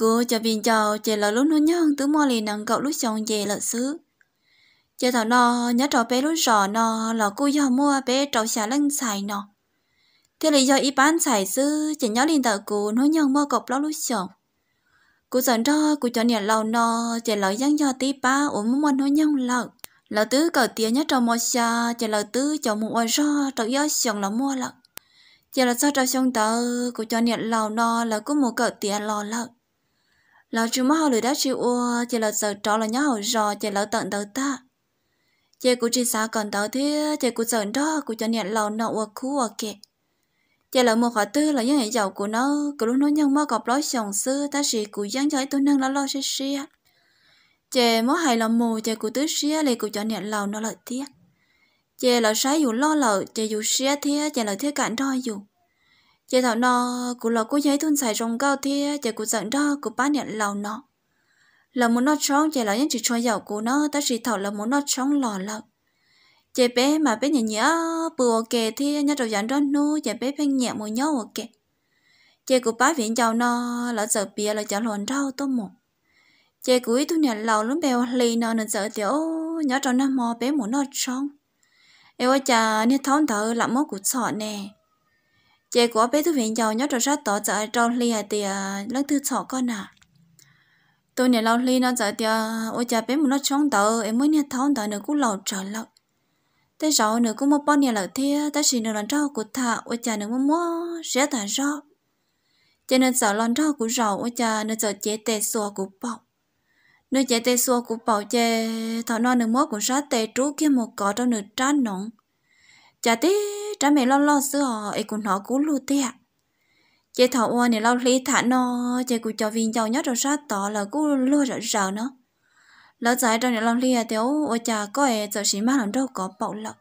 Cô cho viên cho chị là lúc nó nhân tứ mò lì nặng cậu lúc chồng về là xứ. Chị thảo nò nhớ trò bé lúc rõ nò là cô do mua bé trò xả lăng xài nò Thế lý do y bán xài xứ chị nhớ liền tờ cô nó nhân mua cọc lúc chồng. Cô dần đó cô cho nhà lâu nò chị lão dân do tí ba ổn mua nó nhân lợn. là tứ cậu tiền nhớ trò mò xà chị lão tứ cho mua rõ trò do chồng là mua lợn. Chị là sao trò chồng tờ cô cho nhà lâu nò là cô mua cậu tiền lò lợn lão chú mà họ lưỡi đó chịu ua chị là sợ trọ là nhớ hậu rò chị lỡ tận đầu ta chị cũng chỉ xa còn tao thế chị cũng sợ đó cũng cho nhận lão nọ ua khu ua kệ chị là một khóa tư là những ngày giàu của nó cứ lúc nó nhân mơ gặp lối sòng sư ta chỉ cũng dán cho tôi nâng nó lo xe xe chị mất hai là mù chị cũng tứ xe lại cũng cho nhận lão nó lợi tiếc chị là sai dù lo lợ chị dù xe thế chị là thế cản đôi dù chị thảo nó cụ lọ cô giấy thun xài rong cao thế chị cụ giận đó cụ bán nhận lầu nó là muốn nó trống chị là những chị cho giàu cụ nó ta chỉ thảo là muốn nó trống lò lợ chị bé mà bé nhẹ nhẹ bự ok thì nhớ đầu giận đó nu chị bé bé nhẹ một nhau ok chị cụ bán viện giàu nó là giờ bia là giờ lòn rau tôm một chị cụ ý thu nhận lầu lắm bèo lì nó nên giờ tiểu nhớ trong năm mò bé muốn nó trống em ơi chà nên thón thở làm món cụ sọ nè chị của bé thú viện giàu nhớ rồi sát tỏ giờ trong ly thì à, lớn thứ sọ con à tôi nè lâu li nó giờ thì ôi cha bé muốn nó chống tờ em mới nhớ thấu tờ nữa cũng lâu trở lâu thế rồi nữa cũng một bao nhiêu lâu thế ta chỉ nữa lần rau của thà ôi cha nữa muốn mua rẻ thà rau cho nên sợ lần rau của rau ôi cha nữa sợ chế tê xua của bọc nữa chế tê xua của bọc chế thọ non nữa mua của sát tê trú kia một cỏ trong nửa trá nóng chả tí trả mẹ lo lo xưa họ ấy cũng nó cũng lù tê à chị thảo này lo lý thả nó chị cũng cho viên giàu nhất rồi sát tỏ là cũng lù rỡ rỡ nó lỡ giải ra này lo lý à tiểu ua chả có ấy giờ xí má làm đâu có bảo lợ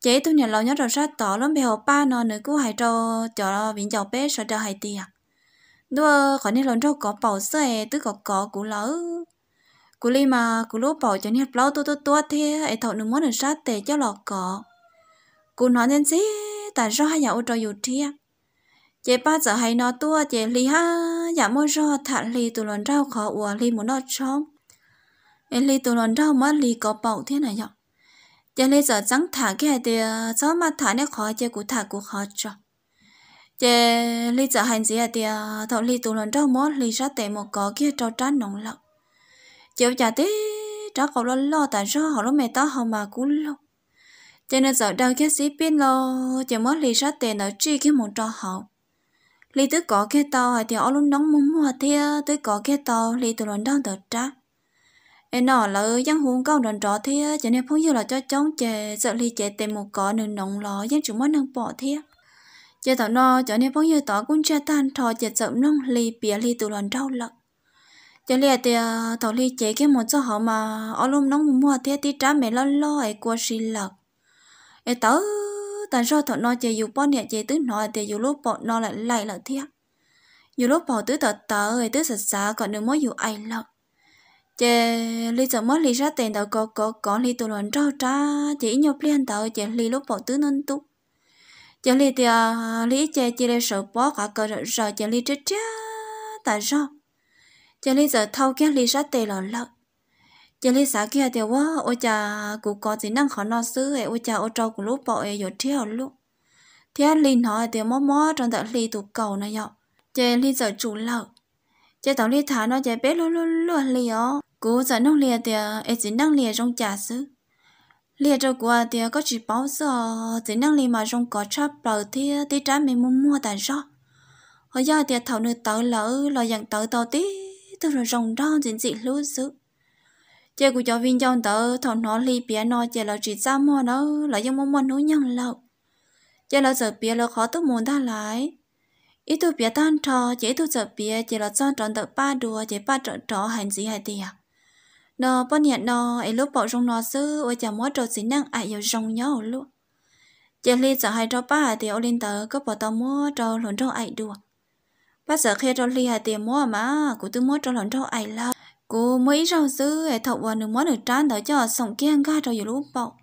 chị tôi này lo nhất rồi sát tỏ lắm bèo ba nó nữa cũng hay cho cho viên giàu bé sợ đỡ hay tê đua khỏi nên lần đâu có bầu xe tức có có cũng lỡ cú li mà cú lúa bầu cho nên lâu tôi tôi tôi thế ấy thầu đừng món được sát tệ cho lọt cỏ cô nói nên thế ta rõ hay nhà ô trò dù thia chế ba giờ hay nó tua chế lì ha nhà môi rõ thả lì tụi lần rau khó ủa lì muốn nó chóng em lì tụi lần rau mất lì có bầu thế này nhở chế lì giờ chẳng thả cái thì cháu ờ, mà thả nó khó chế cụ thả cụ khó cho chế lì giờ hành gì thì ờ, thọ lì tụi lần rau mất lì ra tệ một có kia cho trán nóng lọc chiều chả tí trả cậu lo lo tại sao họ nó mẹ tao họ mà cú lâu cho nên giờ đâu cái sĩ biết lo chỉ mất lì sát tiền ở chi cái một trò hậu lì tứ có cái to thì ở luôn nóng muốn mua thì tứ có cái to lì tụi lần đang đợt trá em nọ là dân huống câu đợt trò thì cho nên phong như là cho chống chè sợ lì chè tìm một cỏ nên nóng lò dân chúng mất năng bỏ thì chè tàu nọ cho nên phong như tỏ cũng cha tan thò chè sợ nóng lì bìa lì tụi lần đau lợn cho nên thì à, tàu lì chè cái một cho họ mà ở luôn nóng muốn mua thì tí trá mẹ lo lo ấy qua xin lật e tớ tại sao thọ nó chơi dù bỏ nhẹ chơi tứ nó thì dù lúc bỏ nó lại lại là thiệt dù lúc bỏ tứ tớ tớ ấy tứ sạch sạch còn đừng mới dù ai lợi chơi lý giờ mới lý ra tiền tớ có có có lý tụ luận trao trá chỉ nhộp liên tớ chơi lý lúc bỏ tứ nên tú chơi lý thì lý chơi chỉ để sợ bỏ cả cờ rồi chơi lý trích chết tại sao chơi lý giờ thâu kia lý ra tiền lợn lợi chỉ lấy sáng kia thì quá ôi cha cũng có gì năng khó nó xứ ấy ôi cha ôi trâu cũng lúc bỏ ấy rồi theo lúc theo linh họ thì mó mó trong đợt li tụ cầu này nhở chỉ lấy giờ chủ lợ chỉ tổng lấy thả nó chỉ bé luôn luôn luôn li ó cú giờ nông li thì ấy chỉ năng li trong trà xứ li trâu của thì có chỉ bảo giờ chỉ năng li mà trong có chắp bờ thì tí trái mình mua mua tại sao hồi giờ thì thầu nữ tớ lỡ lo dặn tớ tao tí tôi rồi rồng đó chính dị lúa xứ chế của cháu viên trong tớ thọ nó li bia nó chế là chỉ ra mò nó là giống mong mong nó nhằng lâu chế là giờ bia là khó tôi muốn ta lại ít tôi bia tan trò chế tôi giờ bia chế là cho tròn tớ ba đùa chế ba trọn trò hành gì hay tiệt, nó bận nhiêu nó ấy lúc bỏ rong nó sư ôi chả mua trò gì năng ai yêu rong nhau luôn chế li giờ hai trò ba thì ô lên tớ có bỏ tao mua trò lộn trò ai đùa bắt giờ khi trò li hai tiệt mua mà cũng tôi mua trò lộn trò ai lâu cô mấy rau dư hệ thọ vào nước món ở trán đó cho sống kia ăn ga rồi giờ lúc bọc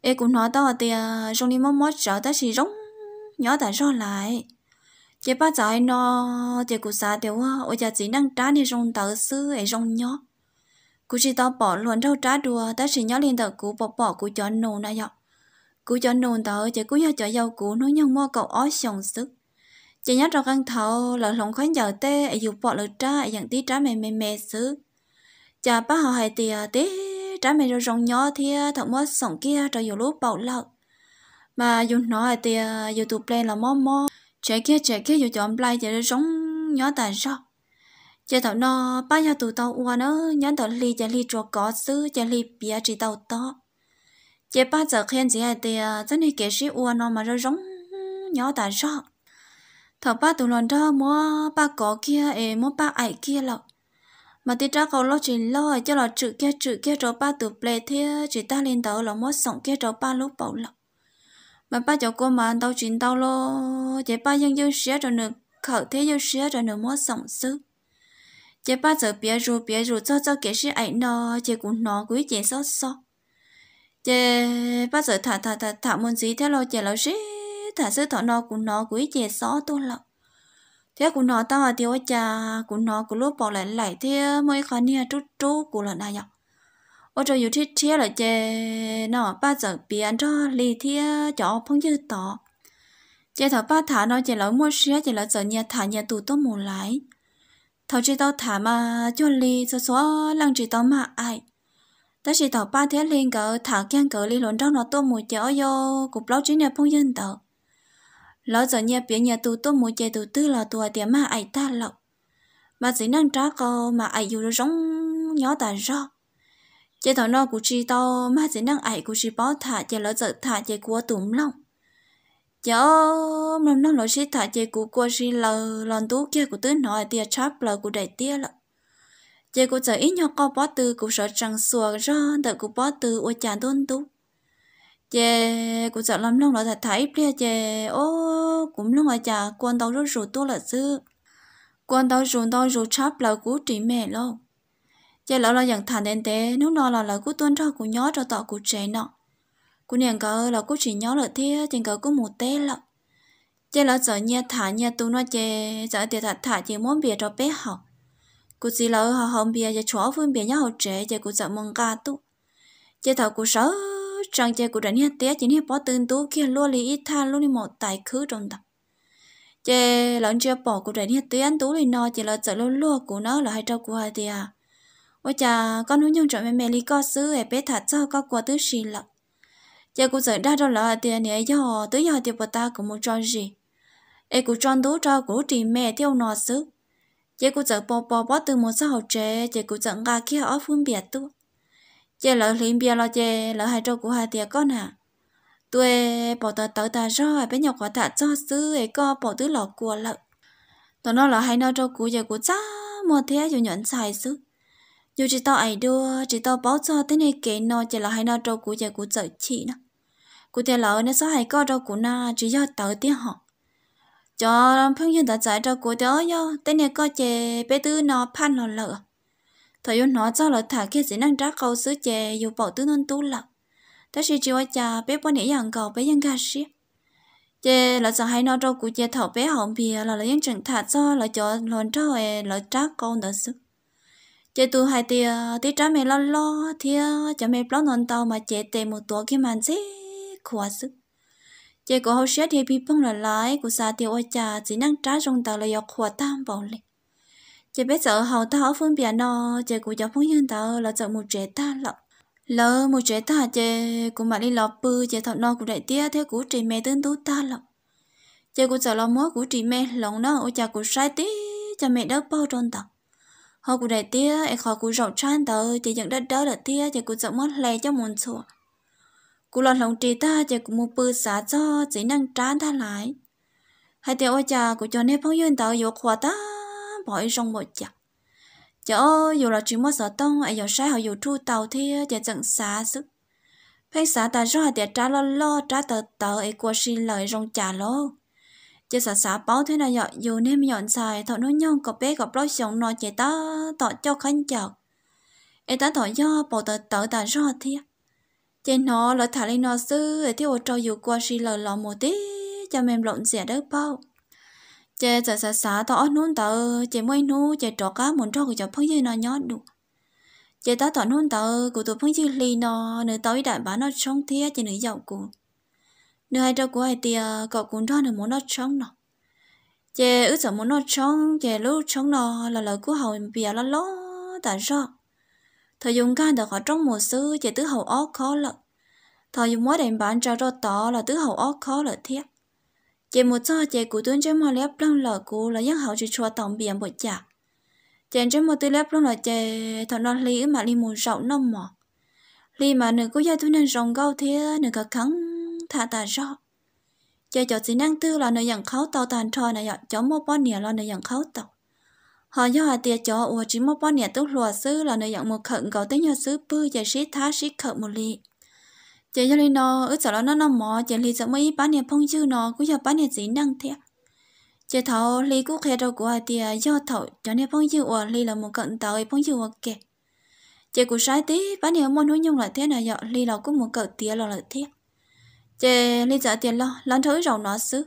ê cũng nói tao thì à, trong đi món món trở ta chỉ rong nhỏ tại rau lại chế ba trái nó thì cũng xã tiểu hoa ôi cha chỉ năng trán thì rong tớ sư hệ rong nhỏ cụ chỉ tao bỏ luôn rau trá đùa ta chỉ nhỏ lên tờ cụ bỏ bỏ cụ cho nồn này ạ cụ cho nồn tớ chế cụ cho cho giàu cụ nó nhau mua cậu ó xong sức chỉ nhớ trong căn thầu là lòng khói giờ tê ở dù bỏ lỡ tra dạng tí trái mềm mềm mềm xứ chả bác họ hay tì tí trái mềm rồi rồng nhỏ thì thằng mất sòng kia cho dù lúc bảo lợt mà dù nó hay tì dù tụ play là mò mò trẻ kia trẻ kia dù chọn play trẻ rồi rồng nhỏ tại sao chị thằng nó ba nhà tụ tàu uo nó nhớ tàu ly chả ly cho có xứ chả ly bia chỉ tàu to chị ba giờ khen gì hay tì chân thì kể sĩ uo nó mà rồi rồng nhỏ tại sao thằng ba tụ lần đó mua ba có kia ế mua ba ải kia lọ mà tí ra cầu lo chỉ lo cho là chữ kia chữ kia rồi ba tụ ple thế chỉ ta lên tàu là mua sống kia rồi ba lúc bảo lọ mà ba cho cô mà tao chuyện tao lo chỉ ba dân dân xé rồi nữa khẩu thế dân xé rồi nữa mua sống sức chỉ ba giờ bia rượu bia rượu cho cho kể sĩ ảnh nó chỉ cũng nó quý chỉ sót sót chỉ ba giờ thả thả thả thả muốn gì thế lo chỉ lo xí thả sư thọ nó cũng nó quý chè xó tôi lọ thế cũng nó tao à tiêu cha cũng nó cũng lúc bỏ lại lại thế mới khó nia chút chút của là này nhở ở trong YouTube chia là chè nó ba giờ biển cho lì thế chỗ phong dư tỏ chè thọ ba thả nó chè lối mua xe chè lối giờ nhà thả nhà tù tốt mù lại, thầu chỉ tao thả mà cho lì số số lăng chỉ tao mà ai ta chỉ tao ba thế liền cỡ thả kiang cỡ lì lộn trong nó tốt mùi chè vô cục lối chính nhà phong dư tỏ lỡ giờ nhà biển nhà tù tôi mua chơi tù tư là tù tiền mà ai ta lộc mà chỉ năng trả co mà ai dù giống nhỏ ta rõ chơi thằng nó của chị to mà chỉ năng ai của chị bỏ thả chơi lỡ giờ thả chơi của tụm lòng chớ mầm năng lỡ chỉ thả chơi của của chị lờ lòn tú kia của tứ nói tiệt chắp lờ của đại tia lợ chơi của giờ ít nhau co bỏ tư của sợ rằng xua ra đợi của bỏ tư ô chả đôn tú chè cũng sợ lắm lúc nó thật thấy bia chè ô cũng lúc mà chả quan tàu rất rồi tôi là chứ quan tàu rồi tôi rồi chắp là cú trị mẹ lo chè lão là dạng thản đến thế nếu nó là là cú tuân cho cú nhớ cho tọ cú trẻ nọ cú niệm cờ là cú chỉ nhớ là thế trên cờ cú một té lọ chè lão sợ nhà thả nhà tu nó chè sợ thì thật thả chỉ muốn bia cho bé học cú gì lão họ không bia cho chó phương bia nhớ học trẻ chè cú sợ mong ca tu chè thảo cú sợ trong chơi của đánh hết tía chỉ hết bỏ tương tú kia luôn lì ít tha luôn đi một tài khứ trong tập chơi lần chơi bỏ của đánh hết tía tú lì no chỉ là sợ luôn luôn của nó là hai trâu của hai tia à ôi chà con núi nhung trời mẹ mẹ lì co xứ để bé thật cho có quả tứ xì lập chơi của sợ đa đâu là hai tia nè do tứ do tiêu bờ ta cũng muốn trò gì em cũng tròn tú cho của trì mẹ theo nọ xứ chơi của sợ bỏ bỏ bó từ một sao học trẻ chơi của sợ ngà kia ở phương biệt tú chế lỡ liền bia lo chế lỡ hai trâu của hai tiệt con à tôi bỏ tờ tờ ta rồi bé nhọc quả thả cho sư ấy co bỏ tứ lọ của lợ tao nó là hai nó trâu của giờ của cha mà thế dù nhận xài sư dù chỉ tao ấy đưa chỉ tao báo cho thế này kể nó chỉ là hai nó trâu của giờ của chợ chị nó của tiền lỡ nó sao hai co trâu của na chỉ do tờ tiếng họ cho phương dân đã giải trâu của tớ yo thế này co chế bé tứ nó pan nó lợ thời yêu nó cho là thả kia chỉ năng trá câu sứ chè dù bỏ tư non tu lặng ta sẽ chịu cha bé bỏ nãy rằng cầu bé bé ยัง gà xí chè là sợ hai nó đâu cụ chè thảo bé hỏng bìa là là những chẳng thả cho là cho lòn cho hoè là trá câu nữa sức chè tu hai tia tí trá mẹ lo lo thia cho mẹ lo non tàu mà chè tè một tuổi khi màn dễ khóa sức chè có hậu sẽ thì bị bông là lái của xa tiêu ôi cha chỉ năng trá trong tàu là do khóa tam bảo lịch chỉ biết giờ hầu tao phương biển nó chỉ cũng cho phong nhân tao là giờ một trẻ ta lọ lỡ một trẻ ta chỉ cũng mà đi lọ bự chỉ thọ nó cũng đại tia theo của chỉ mẹ tên tú ta lọ chỉ cũng giờ lo múa của chỉ mẹ lòng nó ôi cha cũng sai tí cho mẹ đỡ bao tròn tao họ cũng đại tia em họ cũng rộng tran tao chỉ nhận đất đó là tia chỉ cũng giờ mất lè cho muốn sủa cũng lo lòng trì ta chỉ cũng một bự xả cho chỉ năng trán ta lại hai tiêu ôi cha cũng cho nên phong nhân tao vô khóa ta bỏ rong một chặt chỗ dù là chuyện mất sở tông ai giờ sai họ dù thu tàu thì để tận xa sức phải xã ta rõ để trả lo lo trả tờ tờ ấy qua xin lời rong trả lo chứ xã xã báo thế nào giờ dù nên nhọn xài thọ nó nhon có bé gặp lo xong nó chạy ta tọ cho khánh chọc ấy ta thọ do bộ tờ tờ ta rõ thiệt chỉ nó là thả lên nó sư ấy thì ô trâu dù qua xin lời lọ một tí cho mềm lộn rẻ đỡ bao chè chả xả xả tao ăn nún tao chè mày nú chè trọ cá muốn trọ của cháu phong dây nó nhót đủ chè ta tao nún tao của tụi phong dây li nó nơi tao đại bán nó trong thia chè nơi dậu của nơi hai trâu của hai tia cậu cũng cho nơi muốn nó trong nó chè ước chẳng muốn nó trong chè lúc trong nó là lời của hầu bìa nó ló tại sao thời dùng can được họ trong mùa xưa chè tứ hầu ó khó lợn thời dùng mỗi đèn bản cho cho tỏ là tứ hầu ó khó lợn thiết chị một cho chị cụ tuấn chơi một lớp lông lợn cụ là những hậu chỉ cho tổng biển bộ chả chị chơi một lớp lông lợn chị thằng nó lý mà li muốn rộng nông mỏ li mà nửa cũng gia tôi nên rộng gâu thế nửa cả khắng thả tà rõ chị cho chị năng tư là nửa dạng khấu tàu tàn trò này cho một bao nỉa là nửa dạng khấu tàu họ do họ tiệt cho ủa chỉ một bao nỉa tức lùa sư là nửa dạng một khẩn gấu tới nhờ sư bư chị sĩ thá sĩ khẩn một li chị cho lên nó ước sợ nó nó mò chị lì sợ mấy bán nhà phong chư nó cũng cho bán nhà dính năng thiệt chị thầu li cũng khé đầu của thì do thầu cho nên phong chư ở li là một cận tàu phong chư ở kẹt chị cũng sai tí bán nhà môn hướng nhung là thế này dọ li là cũng một cận tía là là thế chị lì sợ tiền lo lăn thử rầu nó xứ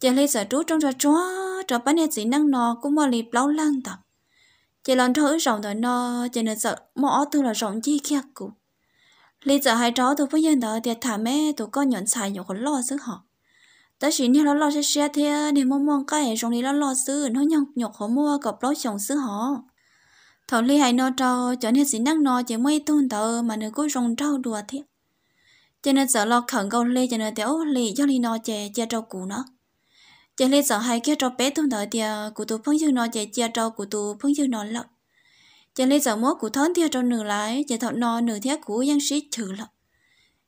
chị lì sợ trú trong ra chúa cho bán nhà dính năng nó cũng mà li lâu lang tập chị lăn thử rầu nó chị nên sợ mỏ thương là rộng chi kia cũng lý giờ hai cháu tụi bây giờ đó thì thả mẹ tụi con nhận xài nhiều con lo sức họ tất nhiên nếu nó lo sẽ xe thì à, để mong mong cái trong đi nó lo xứ nó nhọc nhọc họ mua gặp lo chồng xứ họ thầu lý hay nó trâu cho nên xin năng nó chỉ mới tuần thờ mà nó cứ rong trâu đùa thế cho nên sợ lo khẩn cầu lý cho nên tiểu lý cho lý nó chè chè trâu cũ nó cho ly sợ hai kia trâu bé tuần thờ thì à, cụ tụ phong dư nó chè chè trâu cụ tụ phong dư nó lợn giờ lấy giờ mốt của thón theo trong nửa lại giờ thọ no nửa theo của dân sĩ trừ lợ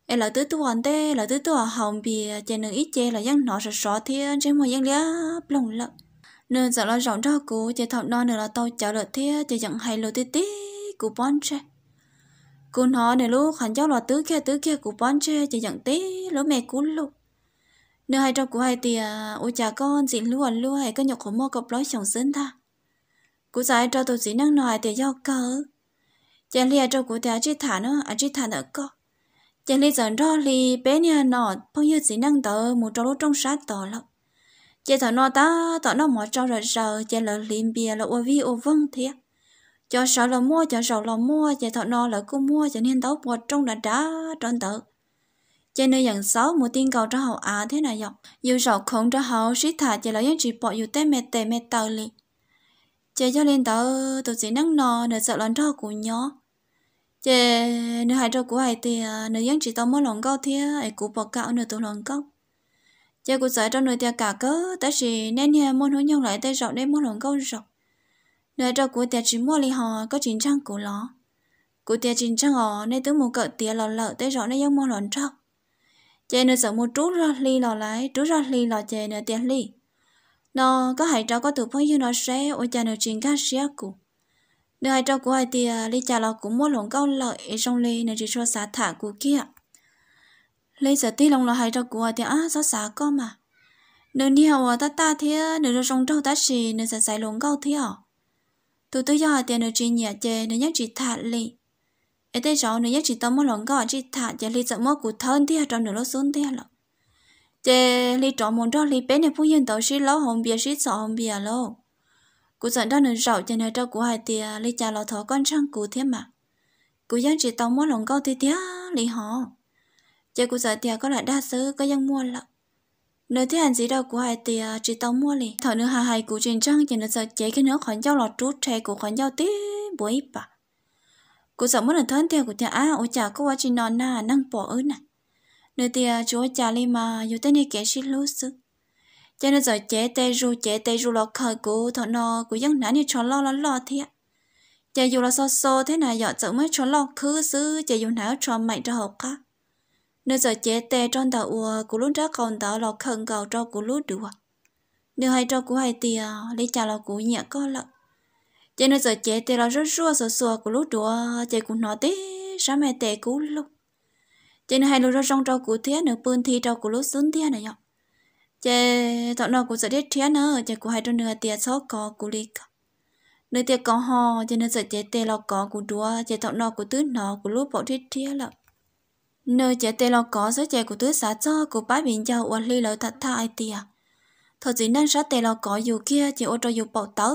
em là tứ tu hoàn tê là tứ tu hồng bì giờ nửa ít chê là dân nọ sợ sợ theo trên mọi dân lía lòng lợ nửa giờ là giọng cho của giờ thọ no nửa là tàu chở lợ theo giờ chẳng hay lợ tí tí của bon tre cô nó nửa lúc khẩn cháu là tứ kia tứ kia của bon tre giờ chẳng tí lỡ mẹ cún lục nửa hai trong của hai tìa ôi cha con dịn luôn luôn hay có nhọc khổ mô cọp lối chồng sớm ta cụ giải cho tôi chỉ năng nói để giao cơ, chén lia cho cụ ta chỉ thả nó à chỉ thả nữa co chén lia dần rõ li bé nhà nọ bao nhiêu chỉ năng tờ một trâu trong sát tờ lắm chén thở nọ ta tỏ nó mọi trâu rồi giờ chén lỡ liền bia là ô vi ô vâng thiệt cho sợ là mua cho sợ là mua chén thở nọ là cũng mua cho nên tao một trong đã đá tròn tờ chén nơi dần sáu một tiên cầu cho hậu à thế này dọc dù sợ không cho hậu sĩ thả chén lỡ những chỉ bỏ dù tê mẹ tê mẹ tờ liền chị cho lên tớ tớ chỉ nắng nò nửa sợ lón cho của nhó chị nửa hai cho của hai thì à, nửa dân chỉ tao muốn lòng câu thế ai cũng bỏ cạo nửa tụ lòng câu, chị cũng sợ cho nửa tiền cả cớ ta chỉ nên nhà muốn hướng nhau lại tay rộng nên muốn lòng cao rộng nửa cho của tiền chỉ mua ly hò có chính trang của nó của tiền chính trang họ nên tớ một cỡ tiền lò lợ tay rộng nên dân mua lòng trọng chị nửa sợ một trú ra ly lò lại trú ra ly lò chị nửa tiền ly nó có hai trâu có từ phong như nó sẽ ở cha nó chuyện các sẽ cụ nơi hai trâu của hai tia lý cha nó cũng mua lồng câu lợi trong lê nên chỉ cho xả thả của kia lấy giờ tí lòng là hai trâu của hai tia á sao xả có mà nơi đi học ta ta thế nơi nó trong trâu ta xì nơi sẽ xài lồng câu thế à từ tôi cho hai tia nơi chuyện nhẹ chê nơi nhắc chỉ thả lì ở đây rồi nơi nhắc chỉ tao mua lồng câu chỉ thả chê lý giờ mua của thân thế trong nửa nó xuống thế là chế li trọ môn đó li bé này phụ nhân tàu sĩ lão hồng bia sĩ sợ hồng bia lô cụ dọn đó nên rậu cho này cho cụ hai tia li cha lão con sang cụ thế mà cụ dân chỉ tàu mua lòng câu tia tia li họ chế cụ dọn tia có lại đa số có dân mua lắm nếu thế hành gì đâu của hai tia chỉ tàu mua li thọ nữa hai hai cụ truyền trang cho nó sợ chế cái nữa khoản giao lọt chút tre của khoản giao tí bối bà cụ dọn muốn là thân tia của tia á ôi chả có quá trình non na năng bỏ ớn này nơi tia chúa cha li mà dù tên này kẻ xin lú sư cho nên giờ chế tê ru chế tê ru lo khờ cũ thọ nò của dân nãy như cho lo lo lo thiệt cho dù là so so thế này giờ chẳng mới cho lo khứ sư cho dù nào cho mạnh cho học cả nơi giờ chế tê trong tàu ua của lúc đó còn tàu lo khẩn cầu cho của lúc được nơi hay cho của hai tia lấy trả lo của nhẹ có lợ cho nên giờ chế tê là rất rua sờ sờ của lúc đùa, chả cũng nói tê sao mẹ tê cũ lúc chị nó hay lúc đó trong trâu cụ thế nữa bươn thi trâu cụ lúc xuống thế này nhở chị thọ nó cụ sợ chết thế nữa chị cụ hay trong nửa tiệt số có cụ li nơi tiệt có ho chị nên sợ chết tê lo có cụ đua chị thọ nó cụ tứ nó cụ lúc bỏ chết thế lắm nơi chị tê lo có số chị cụ tứ xả cho cụ bái biển cho uất ly lỡ thật thay tiệt thật chỉ năng sát tê lo có dù kia chị ô trâu dù bỏ tớ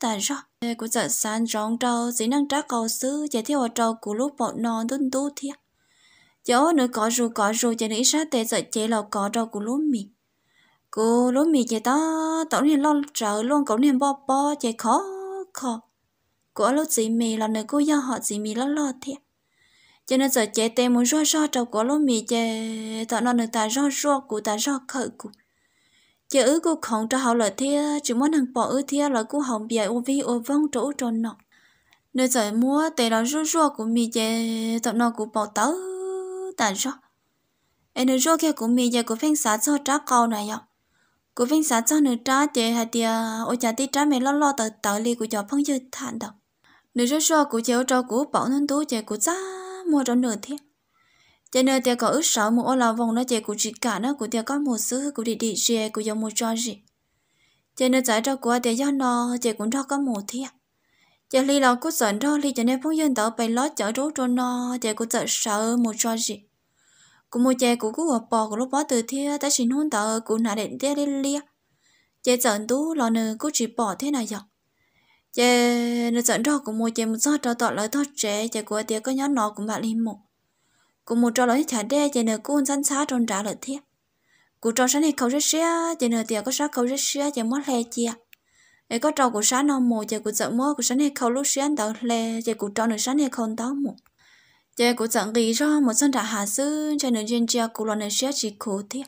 tại sao rõ cụ sợ sàn rong trâu chỉ năng trá cầu xứ chị theo trâu cụ lúc bỏ non tuân tu thiệt chỗ nữa có rù có rù cho nữ sát tệ sợ chế là có đâu của lúa mì cô lúa mì chế ta tao nên lo trở luôn cậu nên bò bò, chế khó khó của lúa gì mì là nữ cô do họ gì mì lo lo thiệt cho nên giờ chế tê muốn rõ rõ trâu của lúa mì chế tao nó nơi ta rõ rõ của ta rõ khởi của chế ứ cô không cho họ lời thiệt chỉ muốn thằng bỏ ứ thiệt là cô hỏng bịa ô vi ô vong chỗ tròn nọ nơi giờ mua tê là rõ rõ của mì chế tao nó của bỏ tớ ta rõ anh nói rõ kia của mình giờ của phanh xã cho trả câu này nhở, của phanh xã cho nữa trả thì hay thì ô trả thì trả mẹ lo lo tờ tờ li của cho phong dư thản đâu nửa rõ rõ của chéo cho của bảo nên tú chạy của giá mua cho nửa thiệt, cho nên thì có ước sợ mua là vòng nó chạy của chị cả nó của thì có một xứ của đi đi xe của dòng một cho gì cho nên giải cho của thì do nó chạy cũng cho có một thiệt giờ li là cô giận đó li cho nên phong dân tao bay lót chở rốt cho nó giờ cô sợ sợ một trò gì cô một chè của cô ở bò của lúc bó từ thia ta xin hôn tao cô nà định tia đi lia chè sợ tú lo nữa cô chỉ bỏ thế nào dọc chè nó giận đó cô một chè một giọt cho tọt lời thoát trẻ chè của tia có nhớ nó cũng bạn li một cô mua cho lời thả đe chè nè cô sẵn xá tròn trả lời thiệt cô cho sáng này khâu rất xía chè nè tia có sáng khâu rất xía chè mất lẹ chia ấy có trâu của sáng non mù chạy của giận mua của sáng này khâu lúc sáng tàu lè, chạy của trâu nữa sáng này không tàu mù chạy của giận gì cho một sân đã hạ sư chạy nữa trên chia của loài này sẽ chỉ khổ thiệt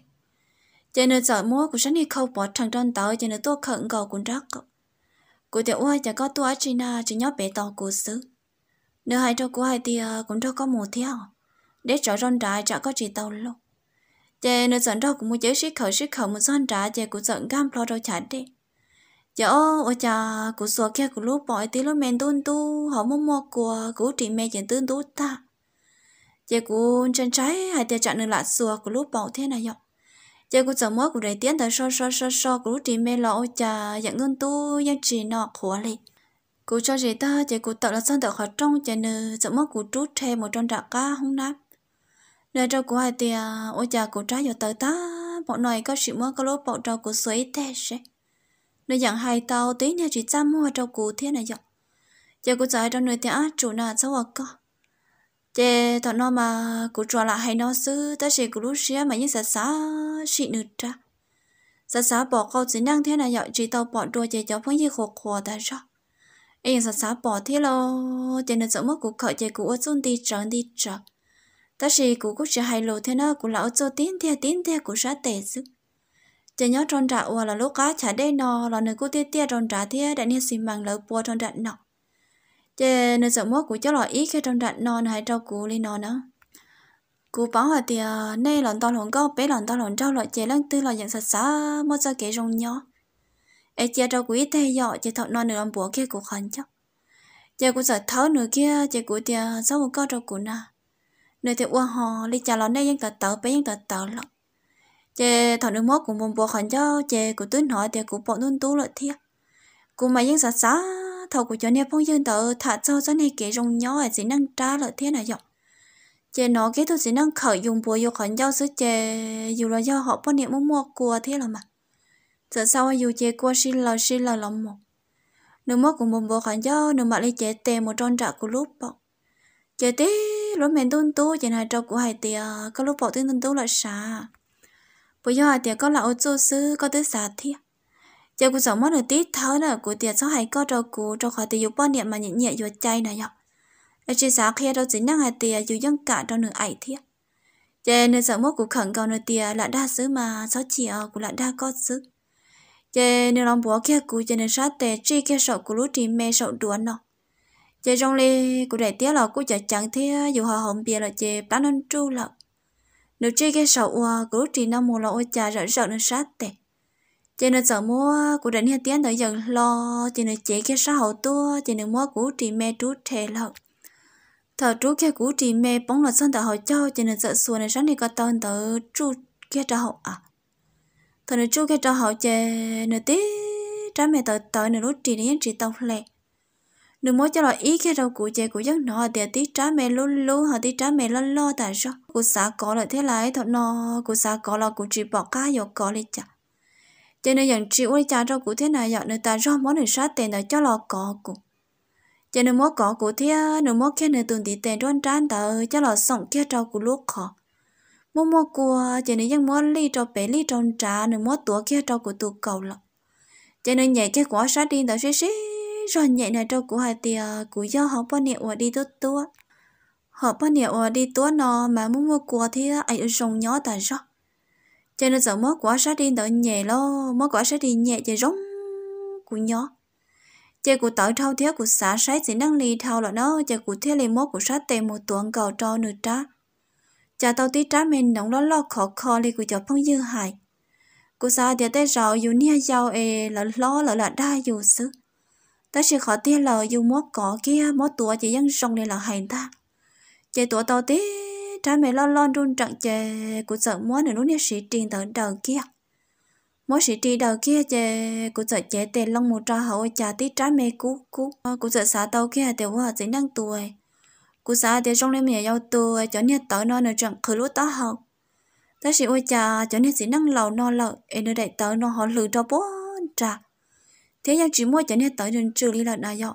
chạy nữa giận mua của sáng này khâu bỏ thằng trong tàu chạy nữa tôi khẩn cầu cũng rác, của tiểu ơi chạy có tôi chỉ na chỉ nhóc bé tàu của sư nếu hai trâu của hai thì cũng trâu có mù theo để trở rong trại chả có chỉ tàu luôn chạy nữa giận trâu của một chế sĩ khẩu sĩ khẩu một sân trại chạy của giận gam lo đâu chả đi giờ dạ ôi ô chà cú sùa kia cú lúc bỏ tí lúc men tuôn tu họ mua mua của cú chỉ mẹ chuyện tuôn tu ta giờ dạ cú chân trái hai tia chặn được lạ sùa cú lúc bỏ thế này nhở dạ giờ cú sợ mua cú đầy tiếng tới so so so so cú chỉ mẹ lọ ô chà dạng ngân tu dạng chỉ nọ khổ lì cú cho gì ta giờ cú tạo là sang tạo khỏi trong giờ nữ sợ mua cú trút thêm một trong trạc ca không nắp nơi cho cú hai tia ôi chà cú trái giờ tới ta bọn này có sự mua có lúc bỏ trâu cú suối thế sẽ nó dặn hai tàu tí nhà chị chăm mua trâu cú thế này dặn giờ cú giải trong nơi tiếng át chủ nào sao à cơ giờ thọ nó mà cú trò lại hay nó xứ, ta sẽ cú lúc xía mà như sá sá chị nửa ra sá sá bỏ câu chỉ năng thế này dặn chị tàu bỏ đua giờ cháu phong gì khổ khổ ta cho, em sá sá bỏ thế lo giờ nó sợ mất cú khởi giờ cú ở xuống đi trọn đi trọn ta sẽ cú cú sẽ hay lộ thế nó cú lão cho tiếng theo tiếng theo cú sát tệ sức chỉ nhớ tròn trả ua là lúc cá chả đây nọ là nơi cú tia tia tròn trả thia đã nên xin bằng lỡ bùa tròn trả nọ chỉ nơi sợ mốt của cháu là ít khi tròn trả nọ hay trâu cú lên nọ nữa cú bảo là thì nay lần tao lần có bé lần tao lần trâu là chỉ lần tư là nhận sạch sá mất ra kỹ rong nhỏ ấy chia trâu quý thay dọ chỉ thọ nọ nửa làm bùa kia cú khẩn chắc chỉ cú sợ thấu nửa kia chỉ cú tia sau một câu trâu cú nà, nơi thì ua hò lấy trả lần đây nhưng tờ tờ bé nhưng tờ tờ lắm chè thằng nước mốt cũng muốn bỏ khẩn cho chè của tuyến hỏi thì cũng bỏ nôn tú lại thiệt cũng mà yên sát sát thầu của cho nè phong dương tờ thả cho cho nè kể rong nhỏ ở chỉ năng trả lại thiệt này dọc chè nó cái tôi chỉ năng khởi dùng bùa vô khẩn giao sứ chè dù là do họ bao niệm muốn mua của thế là mà giờ sau dù chè qua xin là xin là lòng một nước mốt cũng muốn bỏ khẩn giao nửa mặt lấy chè tè một tròn trạc của lúc bọn, chè tí lúc mình tuân tu chè này trâu của hai tiề có lúc bỏ tuyên tuân tu lại xa bây giờ thì có là ô tô sư có tới sạt thi giờ cũng sống mất được tít tháo nữa của tiền sau hay có trâu cú trâu khỏi tiền dục bao niệm mà nhẹ nhẹ vừa chay này nhọc ở trên xã kia đâu chính năng hai tiền dù dân cả trong nửa ảnh thi giờ nửa sống mất của khẩn cầu nửa tiền là đa sứ mà sáu triệu của là đa có sứ giờ nửa lòng bố kia của giờ nửa sát tệ chỉ kia sầu của lũ thì mê sầu đuối nọ giờ trong lê của đại tiết là của giờ chẳng thế dù họ hồng bia là chè bán ăn tru lọc nếu chơi cái sầu ua cố chỉ nó mua lo cha rợn rợn nó sát tệ cho nên sợ mua của đến hiện tiến tới giờ lo cho nên chỉ cái sao hậu tua chỉ nó mua cố chỉ mẹ chú thề lợn thở chú kia cố chỉ mẹ bóng là sân tờ hậu cho cho nên sợ xuống này sáng này có tao tờ chú cái cho hậu à thở nó chú cái cho hậu chè nó tí trái mẹ tờ tờ nó lúc chỉ đến chỉ tông lẹ nếu mỗi cho là ý khi đầu cụ chế cụ giấc nó thì tí trả mẹ luôn luôn họ tí trả mẹ luôn lo tại sao cụ xã có là thế lại thật nó cụ xã có là cụ chỉ bỏ cá vô có đi chả cho nên dần chịu đi chả cho cụ thế này dọn người ta do món được sát tiền để cho lò có cụ cho nên mỗi có cụ thế nếu mỗi khi nơi tuần thì tiền cho đoan trán tờ cho lò sống kia cho cụ lúc khó mua mua cua cho nên dân mua ly cho bé ly trong trà nếu mua tuổi kia cho cụ tụ cầu lọ cho nên nhảy cái quả sát đi tờ xí xí rồi nhẹ này trâu của hai tia của do họ bao nhiêu ở đi tốt tua họ bao nhiêu ở đi tua nó mà muốn mua của thì ai dùng rồng nhỏ tại sao cho nên giờ mất quả sát đi đỡ nhẹ lo mất quả sát đi nhẹ chơi rống của nhỏ chơi của tỏi thao thiếu của xã sát chỉ năng lì thao là nó chơi của thiếu lì mất của sát tề một tuần cầu cho nửa trá cha tao tí trá mình nóng đó lo khó khó lì của cho phong dương hại cô sao thì tới rào dù nia giàu ê là lo là là đa dù sức ta chỉ khó tiếc là dù mốt cỏ kia à, mốt tua chỉ dân sông này là hành ta chỉ tua tao tí trái mày lo lon run trận chè của sợ mốt này lúc nãy sĩ tiền tận đầu kia mốt sĩ tiền đầu kia chè của sợ chè tiền long một trò hậu chả tí trái mày cú cú ờ, của sợ xã tao kia tiểu hoa chỉ năng tuổi của xã tiểu trong này mẹ giao tuổi cho nên tao nó nói trận khử lúc tao học ta sĩ ôi chà cho nên sĩ năng lầu no lợ em nơi đại tao nó họ lử cho bố trà thế nhưng chỉ mua chẳng nên tới đường trừ lý là nào dọ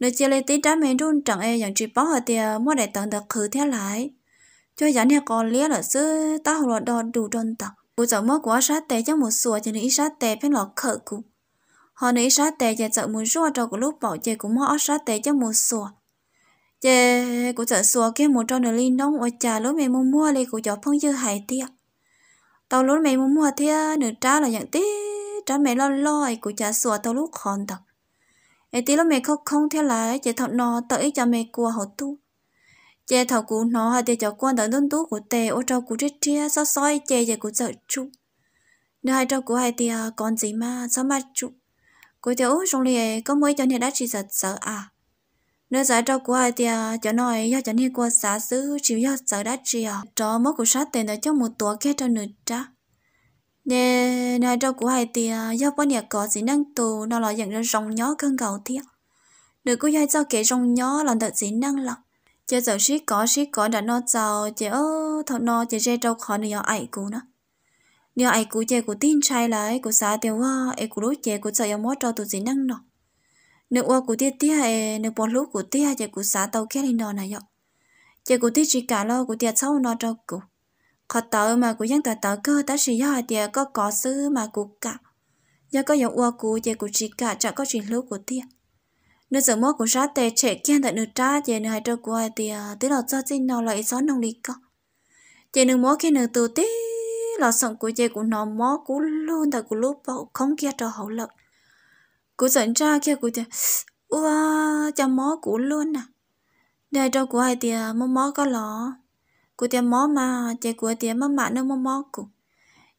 nếu chỉ lấy tí trái mềm run chẳng ai chẳng chỉ bỏ họ thì mua để tận được khử thế lại cho chẳng nên có lý là sư ta hồ lọt đo đủ tròn tặng cụ cháu mua quá sát tè chắc một số cho nên sát tệ phải lọt khở cụ họ nên sát tệ chạy cháu muốn rua cho của lúc bảo chị cũng mua sát tệ cho một số, chê cụ cháu sủa kia một trong đời linh đông ở trà lúc mẹ mua mua lấy cụ cháu phong dư hải tiệt tao lúc mẹ mua mua thế nửa trái là nhận tiếc trả mẹ lo loi của cha sủa tao lúc khòn tật ấy tí lúc mẹ khóc không theo lại chị thọ nó tới cho mẹ cua hậu tu chị thọ cụ nó hay thì cho quan tới đơn tú của tề ô trâu của trích chia so soi chị về của sợ chú nơi hai trâu của hai tia à, còn gì mà sao mà chú của tề ô trong lì có mấy cho nên đã chỉ sợ sợ à nơi giải trâu của hai tia à, cho nói do cho nên qua xã xứ chịu do sợ đã chi à cho mất của sát tiền đã cho một tuổi kia cho nửa trá nè nói đâu của hai tia à, do bao nhiêu có gì năng tù nó là dạng ra rồng nhó cơn cầu thiết. nữ của hai cho kể rồng nhó là tự gì năng lọc chơi giờ xí có xí có đã nó giàu chơi ơ thọ nó chơi chơi đâu khó nữa ai cú nữa nếu ai cú chơi của tin trai lại của xã tiêu hoa ai cú đối chơi của chơi mốt cho tụ gì năng nọ nếu qua của tia tia ai nếu bọn lúc của tia chơi của xã tàu kia lên nọ này vậy chơi của tia chỉ cả lo của tia sau nó cho cụ khó tớ mà cũng dân tớ tớ cơ tớ chỉ do tiề có có sư mà cũng cả do có dòng ua cú tiề cũng chỉ cả chẳng có chuyện lưu của tiề nữ giờ mua cũng sát tề trẻ kiên tại nửa tra tiề nửa hai trâu của tiề à, tí lọt cho xin nào lại gió nông lý cơ tiề nữ mua khi nữ từ tí lọt sống của tiề cũng nó mua cũng luôn tại cũng lúc bảo không kia cho hậu lợn cũng dẫn ra kia cũng tiề ua cho mua cũng luôn à hai trâu của ai tiề mua mua có lọ của tiền mó mà chế của tiền mà mạ nước mó mó cụ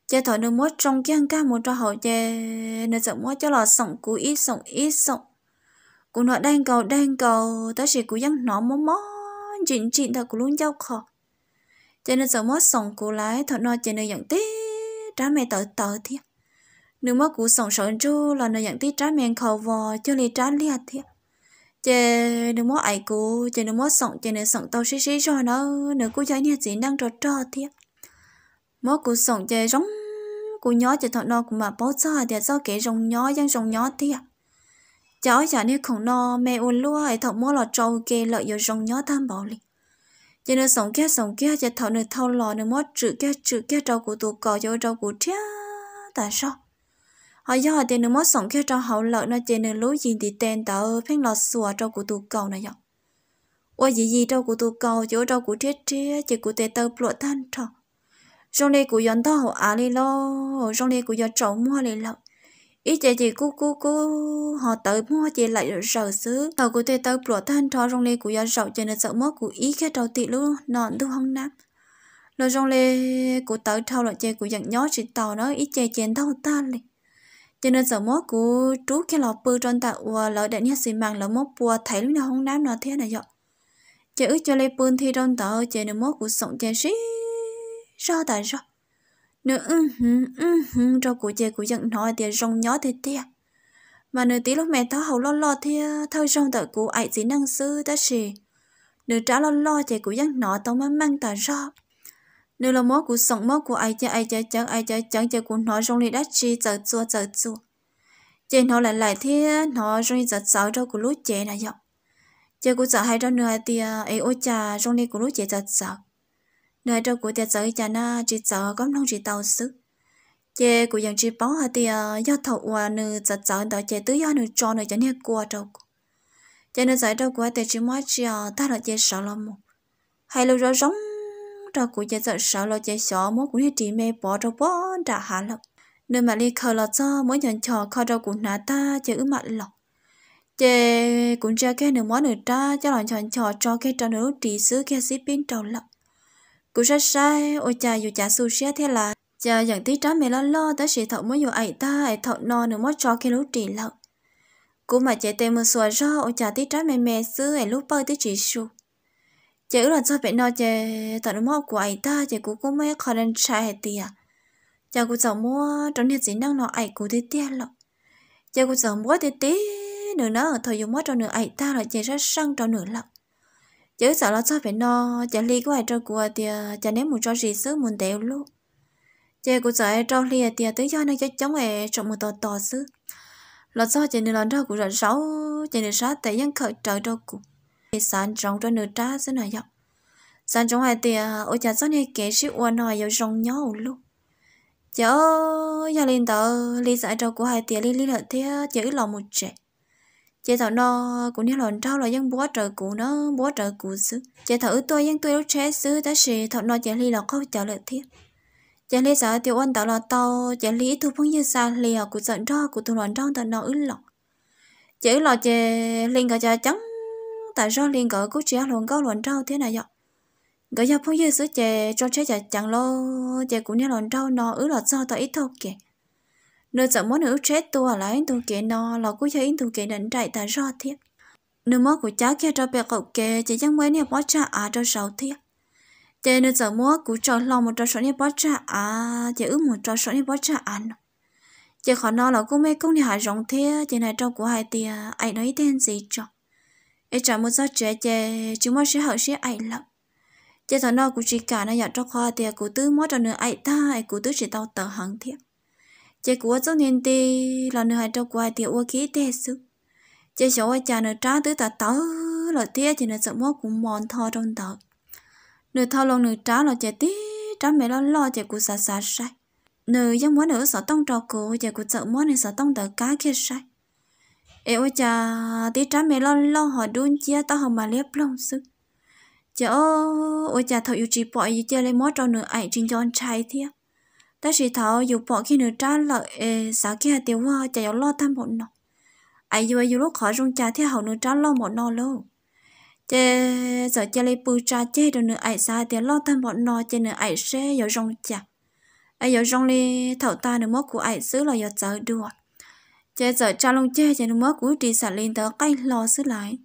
chế thọ nước mó trong cái hàng ca một trò hậu chế nước rộng mó cho lò sổng cú ít sổng ít sổng cú nó đang cầu đang cầu tới chỉ cú giăng nó mó mó chỉnh chỉnh thật cú luôn giao khó chế nước rộng mó sổng cú lái thọ nó chế nước dạng tí trái mẹ tờ tờ thiệt nước mó cú sổng sổng chu là nước dạng tí trái mẹ khẩu vò cho lì trái liệt thiệt chè nếu mà ai cô chè nếu mà sống chè nếu sống tao xí xí cho nó nếu cô chơi nhà chỉ đang trò trò thiệt mà cô sống chè rong cô nhỏ chè thằng nó cũng mà bó cho thì sao kể rong nhỏ giang rong nhỏ thiệt cháu chả nếu không nó mẹ uốn luôn ai thằng mua lọt trâu kê lợi giờ rong nhỏ tham bảo liền chè nếu sống kia sống kia chè thằng nếu thâu lò nếu mà trừ kia trừ kia trâu của tụ cò cho trâu của thiệt tại sao họ do họ tiền nước mất sống khi cho hậu lợi nó tiền nước lối gì thì tiền tớ phanh lọt sủa cho cụ tụ cầu này dọc qua gì gì cho cụ tụ cầu chỗ cho cụ thiết chết chỉ của tê tơ plot than trọ trong này của dân tao hậu á đi lo trong này của dân trộn mua đi lợ ít chị chị cú cú cú họ tới mua chị lại rầu xứ tàu của tê tơ plot than trọ trong này của dân rầu cho nên sợ mất cụ ý khi trâu tiền luôn nọn thu không nát, rồi trong này của tới thâu lại chơi của dân nhỏ chỉ tàu nó ít chị chén thâu ta liền cho nên giờ mốt cứ trú cái lọ bự trong ta ua ờ, lỡ đại nhất xì mang lỡ mốt bùa thấy lúc nào không đám nó thế này rồi chữ cho lấy bươn thi trong tạ chị nữa mốt của sống chơi xí sao tại sao nữa ừ hừ ừ hừ cho của chị cũng giận nói thì rong nhó thế tia mà nửa tí lúc mẹ tháo hầu lo lo thì ờ, thôi rong tờ của ấy chỉ năng sư ta xì nửa trả lo lo chị của giận nói tao mới mang tờ sao nếu là mó của sống mó của ai cha ai cha chẳng ai cha chẳng cha của nó trong lì đắt chi giờ chua giờ chua chị nó lại lại thế nó trong giờ sáu đâu của lúc chị này dọc chị của giờ hai đâu nữa thì à, ấy ôi cha trong lì của lúc chị giờ sáu nơi đâu của tiệt giờ cha na chỉ giờ có nông chỉ tàu sức chị của dân chỉ báo hai thì à, do thầu qua nữ giờ sáu đó chị tứ do nữ cho nữ cho nên qua đâu cho nên giờ đâu của tiệt chỉ mới chị à, ta là chị sợ lắm hay là rõ giống trò cũng giờ giờ sợ lo chơi xỏ mỗi cũng chỉ mê bỏ trò bỏ đã hạ lộc nên mà đi khờ lo cho mỗi nhận trò kho trò cũng nà ta chơi ứ mặt lộc chơi cũng chơi cái nửa món nửa ta cho lo nhận trò cho cái trò nửa trị xứ cái xí pin trầu lộc cũng rất sai ôi cha dù cha su xe thế là cha dẫn tí trái mẹ lo lo ta sẽ thọ mỗi dù ấy ta ấy thọ no nửa món cho cái lúc trị lộc cũng mà chạy tên mưa xua ra ôi cha tí trái mẹ mẹ xứ ấy lúc bơi tí chỉ su chị là cho bé nói chị tận đúng của ấy ta chị cũng có mấy khó lên trai hết tiệt chị cũng chẳng mua trong nhà chỉ đang nói ấy cũng thế tiệt lắm, chị cũng chẳng mua thế tiệt nữa nó thôi dùng mua cho nửa ấy ta là chị sẽ sang cho nửa lọ chị sợ là cho bé nói chị ly của ấy cho của tiệt chị ném một cho gì xứ muốn đều luôn chị cũng sợ cho ly thì tới do nó cho chống ấy trong một tò tò xứ là do chị nửa lần đó cũng rất xấu chị nửa sát tại dân khởi trời đâu cũng sáng trong cho nửa trái xin hỏi dọc sáng trong hai tiền ôi chả sao này kể sự uẩn hỏi rồi rong nhau luôn chớ gia lên tờ lý giải trâu của hai tiền lý lý lợi thế chữ lòng một trẻ chế thảo nó cũng như lần trao là dân búa trợ cũ nó búa trợ cũ xứ chế thảo tôi dân tôi lúc trẻ xứ ta xì thảo nó chế lý là không trả lời thiết chế lý sợ tiểu ân tạo là tàu chế lý thu phong như xa lìa của giận đó của tụi lần trong thảo nó ứ lọc chế là chế linh cả cha trắng tại do liên cỡ cú chia luôn có luận trâu thế này vậy gỡ giờ phong dư sữa chè cho chế chả chẳng lo chè cũng như luận trâu nó ứ là do tao ít thôi kìa nơi sợ muốn ứ chết tua à là anh tu kìa nó là cú cho anh tu kìa đánh chạy tại do thiệt nơi mơ của cháu kia cho bè cậu kìa chỉ chẳng mấy nè bó cha à cho sáu thiệt chè nơi sợ muốn của cháu lòng một trò số nè bó cha à chè ứ một trò số nè bó cha à chè khỏi nó là cú mê công nè hạ rộng thiệt chè này trâu của hai tìa ai nói tên gì cho để trả một giấc trẻ chè chúng mới sẽ hậu sẽ ai lắm chế thằng nó cũng chỉ cả nó nhận cho khoa thì cụ tứ mất cho nửa ai ta ai cụ tứ chỉ tao tờ hàng thiệt chế cụ ở niên ti là nửa hai trong quay thì ua khí tê sự chế số ai cha nửa trá tứ ta tớ là tía thì nửa sợ mất cũng mòn thò trong tờ nửa thò lòng nửa trá là chế tí trá mẹ lo lo chế cụ sạt sạt sai nửa giống muốn nửa sợ tông trò cụ chế cụ sợ muốn nửa sợ tông tờ cá kia sai ê ôi cha tí trái mẹ lo lo họ đun chia tao họ mà lép lông sức chớ ôi cha thầu yêu chỉ bỏ yêu chơi lấy mót cho nửa ảnh trình cho trái thia ta chỉ thầu yêu bỏ khi nửa trái lợi ê xã kia tiêu hoa chả yêu lo tham một nọ ai yêu yêu lúc khỏi rung cha thia hậu nửa trái lo một nọ lâu chê giờ chơi lấy bự trà chê được nửa ảnh xa tiêu lo tham một nọ chê nửa ảnh sẽ yêu rong cha ai yêu rong lên thầu ta nửa mót của ảnh xứ là yêu chờ được chế giờ cha lông chế chế nó mất cú trì sản lên tớ cây lo xứ lại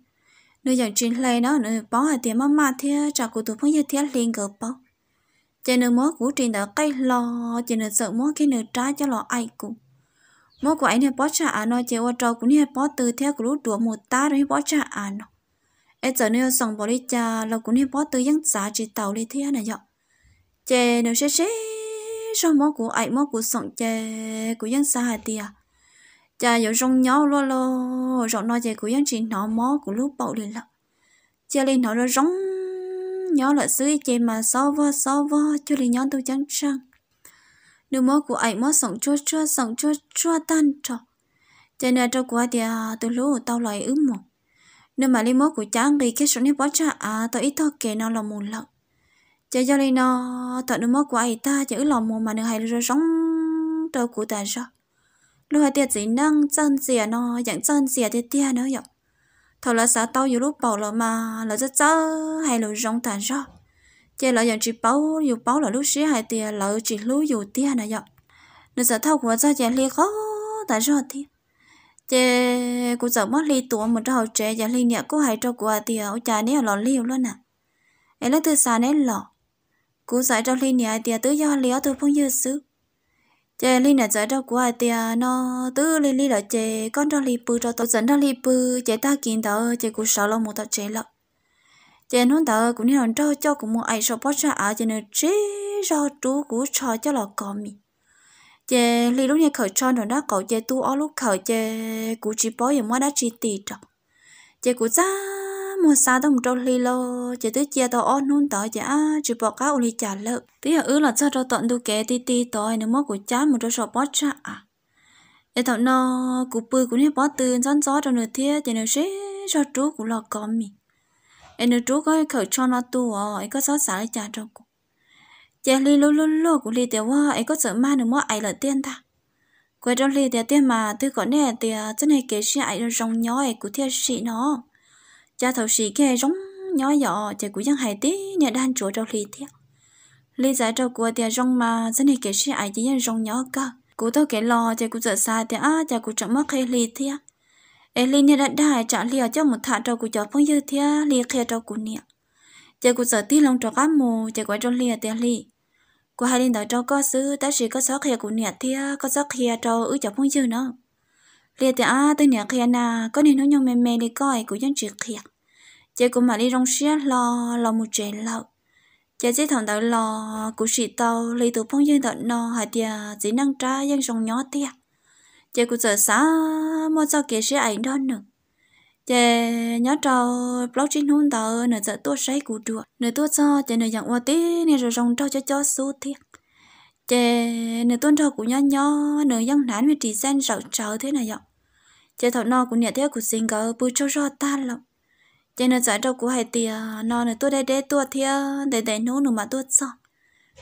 nơi dòng chuyện lê nó nơi bó ở tiền mama thế cha cụ tụ phong như thiết lên gờ bó chế nơi mất cú trì tớ cây lo chế nơi sợ mất khi nơi trái cho lo ai cụ mất của anh này bó cha à nói chơi qua trâu của như bó từ theo của lũ đùa một tá rồi bó cha à nó em giờ nơi sòng bỏ đi cha là của như bó từ giăng xã chỉ tàu đi thế này dọ chế nơi sẽ sẽ sau mất của anh mất của sòng chế của giăng xã hà tiệt chả có rong nhau lo lo rong nói chạy của dân chị nó mó của lúc bầu lên lợ chả lên nó rồi rong nhau là dưới chạy mà so vo so vo cho lên nhỏ tôi chẳng trăng nếu mó của ấy mó sống chua chua sống chua chua tan trọ chả nè cho quá thì tôi lú tao lại ướm mồm nếu mà lên mó của chẳng thì cái số này bỏ cha à tôi ít thôi kể nó là một lợn chả cho lên nó tao nếu mó của ấy ta chữ lòng mồm mà nữa hay rồi rong trâu của ta sao lúa tiệt gì nâng chân dìa nó dạng chân dìa tiệt tiệt nữa vậy Thôi là sao tao nhiều lúc bảo là mà là rất chớ hay là rong tàn rõ chỉ là dạng chỉ bảo dù bảo là lúc xí hay tiệt là chỉ lúc dù tiệt này vậy nên sao thao của gia dạng li khó tàn rõ thì chỉ cũng giờ mất li tuổi một trâu trẻ dạng li nhẹ cũng hay cho của tiệt ông cha này là liều luôn à Em là từ xa này lọ cũng giải cho li nhẹ tiệt tới do liều tôi không dư sức chè li nè giải đâu của ai tia nó tư li li là chè con đó li bự cho tôi dẫn đó li bự chè ta kiến đó chè cũng sợ lo một tao chè lợ chè nó đó cũng như hòn trâu cho cũng một ai sợ bớt ra à chè nữa chế rau trú của trò cho lọ cỏ mì chè li lúc này khởi tròn rồi đó cậu chè tu ở lúc khởi chè cũng chỉ bó gì mua đã chỉ tiệt trọ chè cũng ra mua xa đồng trâu lì lô chỉ tới chia tàu ôn nôn tàu chả chỉ bỏ cá uli chả lợ tí ở ứ là cho tàu tận đu kẻ tì tì tỏi nếu mất của chả một trâu sọ bót chả à để tàu nó cụ bư cũng hết bót tư rắn gió trong nửa thia chỉ nửa xế cho chú cũng lọ con mì em nửa chú có khẩu cho nó tu ờ em có xót xả lại chả trâu cụ chả lì lô lô lô cũng lì tiểu hoa em có sợ ma nửa mất ấy là tiên ta quay trâu lì tiểu tiên mà tôi có nè tiểu chân này kể chuyện ai rong nhói của thiên sĩ nó cha thầu sĩ kia rong nhỏ nhỏ chỉ của dân hay tí nhà đan chúa trâu lì thiệt lì giải trâu của thì rong mà dân này kể sĩ ai chỉ rong nhỏ cơ cú tao kể lo chỉ cũng sợ xa thì á chỉ cũng chẳng mất hay lì thiệt ấy lì nhà đã đại trả lì cho một thà trâu của cho phong dư thiệt lì khe trâu của nè chỉ cũng sợ tí lòng trâu cá mù chỉ quay trâu lì thiệt lì của hai linh đạo trâu có sư ta sĩ có sót khe của nè thiệt có sáu khe trâu ứ cho phong dư nữa lì thì á tới nè khe nà có nên nói nhau mềm mềm đi coi của dân chuyện thiệt chị cũng mà đi rong xe lo lo một chuyện lâu chị chỉ thằng đầu lo cụ sĩ tàu lấy từ phong dương tận nó hay tia chỉ năng tra dân rong nhỏ tia chị cũng giờ xa mua cho kia sẽ ảnh đó nữa chị nhớ trâu blog trên hôn tàu nửa giờ tôi say cụ chùa nửa tôi cho chị nửa dặn qua tí nửa rồi rong trâu cho cho số thiệt chị nửa tuần trâu cũng nhỏ nhỏ nửa dân nán với chị sen rậu trâu thế này dọn chị thọ no cũng nhớ thế của sinh cơ bùi cho cho ta lắm cho nên giải đâu của hai tia non này tôi đây để tôi thì ờ, để để nấu nữa mà tôi xong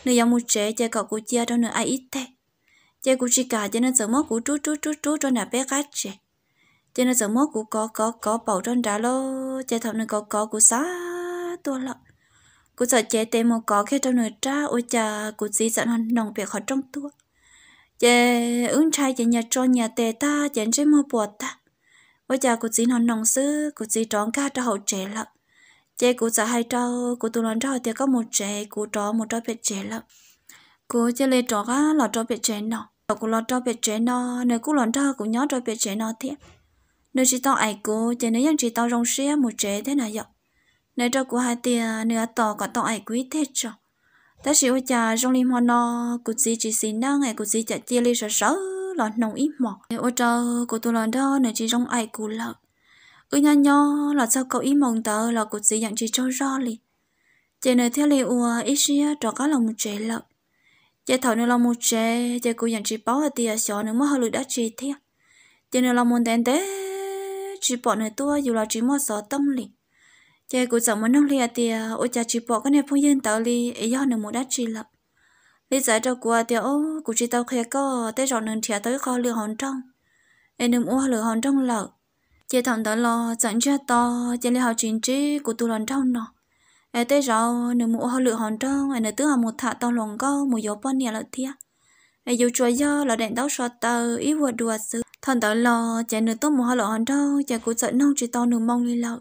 nếu giống một trẻ chơi cậu của chia đâu nữa ai ít thế chơi của chị cả cho nên giờ mất của chú chú chú chú cho nà bé gái trẻ cho nên giờ mất của có có có bảo trong đá lô chơi thằng này có có của xá tôi lọ của sợ trẻ tên một có khi trong người cha ôi cha của gì dặn hoàn nồng việc họ trong tôi chơi ứng trai chơi nhà cho nhà tề ta chơi chơi mua bột ta bây giờ cô chỉ nói nông sư cô chỉ tròn ca cho hậu trẻ lắm chế cô trả hai trâu cô tụi lần trâu thì có một trẻ cô trò một trâu biệt trẻ lắm cô chế lấy trò á là trâu biệt trẻ nọ cô lo trâu biệt trẻ nọ nếu cô lần trâu cô nhớ trâu biệt trẻ nọ thiệt nếu chỉ tao ai cô chế nếu dân chỉ tao rong xe một trẻ thế nào vậy nếu trâu của hai tiền nếu tao có tao ai quý thế cho ta chỉ ôi cha rong lim hoa nọ cô chỉ chỉ xin năng ngày cô chỉ chạy chia lê sợ sợ là nông ít mỏ ô trâu của tôi là đó này chỉ trong ai cú lợ ư nho nho là sao cậu ý mong tờ là cụt gì dạng chỉ cho rõ lì chị nơi theo lì ua ý xia trò cá lòng một trẻ lợ chị thảo nơi lòng một trẻ, chị cú dạng chỉ báo ở tia xó nữa mất hơi lười đã chỉ thiệt chị nơi lòng một đèn tế chỉ bỏ này tua dù là chỉ một số tâm lì chị cú chẳng muốn nông lì ở tia ôi cha chỉ bỏ cái này phong dân tờ lì ý do nữa một đã chỉ lợ lý giải cho cô thì ô cụ chỉ tao khía có tới rồi nên trẻ tới kho lừa hòn trong em đừng uống lừa hòn trong lợ chị thằng đó lo chẳng cho to chị lấy học chuyện chứ của tôi lần trong nọ em tới rồi nếu mua họ lựa hòn trong em nữa tứ học một thạ tao lòng co một gió bón nhà lợt thia em dù chúa do là đèn tao sọt tờ ý vừa đùa sự thằng đó lo chị nữa tốt một họ lựa hòn trong chị cũng sợ nông chỉ to nửa mong đi lợt,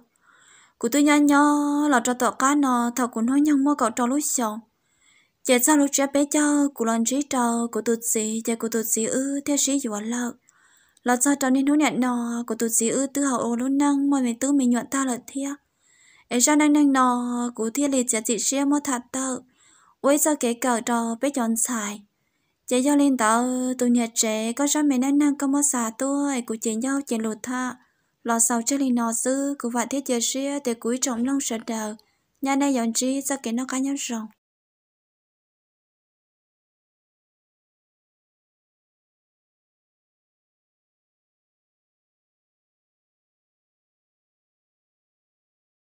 của tôi nhanh nhó là cho tọa cá nọ thật của nó nhăng mua cậu cho lối xong giờ sao lúc trẻ bé cho cụ lần trí trò của tụt sĩ giờ của tụt sĩ ư theo sĩ dùa lợ lọ cho trò nên hối nhận nọ của tụt sĩ ư tư hậu ô lúc năng mọi mình tư mình nhuận ta lợi thia ấy ra năng năng nọ của thiên lì chả chị xe mua thật tờ ôi giờ kể cờ trò bé chọn xài chị do lên tờ tụi nhà trẻ có ra mình năng năng có mua xà tôi của chị nhau chị lụt tha lọ sau chơi lì nọ sư của vạn thiết giờ xe để cuối trọng long sợ đờ nhà này dọn chi ra kể nó cá nhau rồng